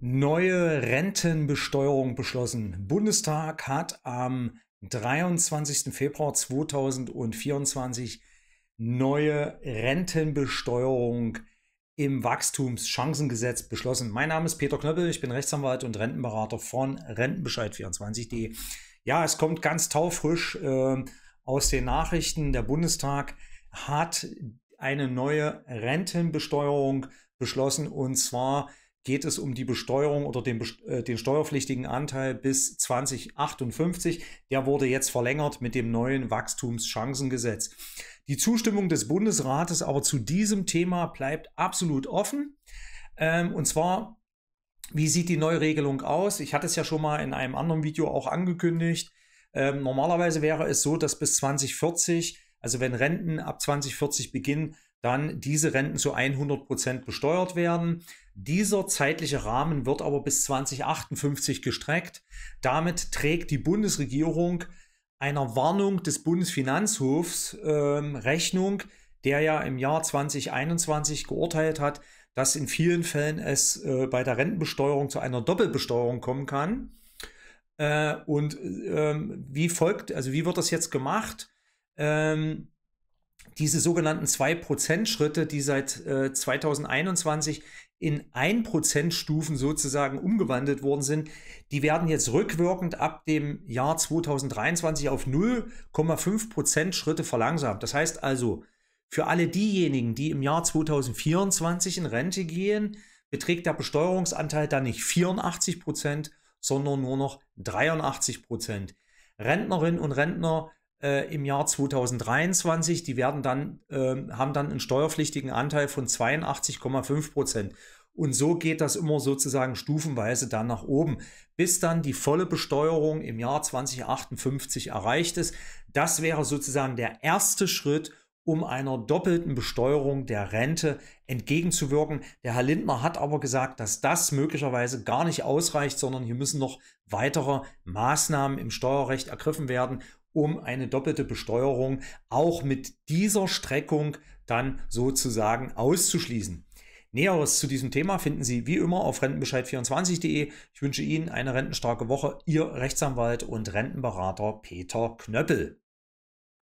neue Rentenbesteuerung beschlossen. Bundestag hat am 23. Februar 2024 neue Rentenbesteuerung im Wachstumschancengesetz beschlossen. Mein Name ist Peter Knöppel, ich bin Rechtsanwalt und Rentenberater von Rentenbescheid24.de. Ja, es kommt ganz taufrisch äh, aus den Nachrichten. Der Bundestag hat eine neue Rentenbesteuerung beschlossen und zwar geht es um die Besteuerung oder den, äh, den steuerpflichtigen Anteil bis 2058. Der wurde jetzt verlängert mit dem neuen Wachstumschancengesetz. Die Zustimmung des Bundesrates aber zu diesem Thema bleibt absolut offen. Ähm, und zwar, wie sieht die Neuregelung aus? Ich hatte es ja schon mal in einem anderen Video auch angekündigt. Ähm, normalerweise wäre es so, dass bis 2040, also wenn Renten ab 2040 beginnen, dann diese Renten zu 100 Prozent besteuert werden. Dieser zeitliche Rahmen wird aber bis 2058 gestreckt. Damit trägt die Bundesregierung einer Warnung des Bundesfinanzhofs äh, Rechnung, der ja im Jahr 2021 geurteilt hat, dass in vielen Fällen es äh, bei der Rentenbesteuerung zu einer Doppelbesteuerung kommen kann. Äh, und ähm, wie folgt, also wie wird das jetzt gemacht? Ähm, diese sogenannten 2%-Schritte, die seit äh, 2021 in 1%-Stufen sozusagen umgewandelt worden sind, die werden jetzt rückwirkend ab dem Jahr 2023 auf 0,5%-Schritte verlangsamt. Das heißt also, für alle diejenigen, die im Jahr 2024 in Rente gehen, beträgt der Besteuerungsanteil dann nicht 84 Prozent, sondern nur noch 83 Prozent. Rentnerinnen und Rentner äh, im Jahr 2023. Die werden dann, äh, haben dann einen steuerpflichtigen Anteil von 82,5 Prozent. Und so geht das immer sozusagen stufenweise dann nach oben, bis dann die volle Besteuerung im Jahr 2058 erreicht ist. Das wäre sozusagen der erste Schritt, um einer doppelten Besteuerung der Rente entgegenzuwirken. Der Herr Lindner hat aber gesagt, dass das möglicherweise gar nicht ausreicht, sondern hier müssen noch weitere Maßnahmen im Steuerrecht ergriffen werden um eine doppelte Besteuerung auch mit dieser Streckung dann sozusagen auszuschließen. Näheres zu diesem Thema finden Sie wie immer auf rentenbescheid24.de. Ich wünsche Ihnen eine rentenstarke Woche. Ihr Rechtsanwalt und Rentenberater Peter Knöppel.